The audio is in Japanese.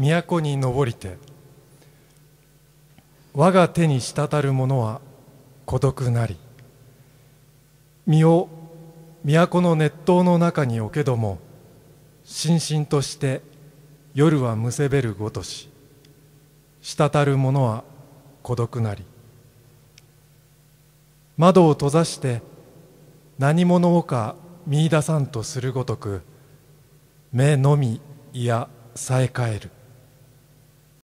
都に上りて我が手に滴る者は孤独なり身を都の熱湯の中に置けどもしんしんとして夜はむせべるごとし滴る者は孤独なり窓を閉ざして何者をか見いださんとするごとく目のみいやさえかえる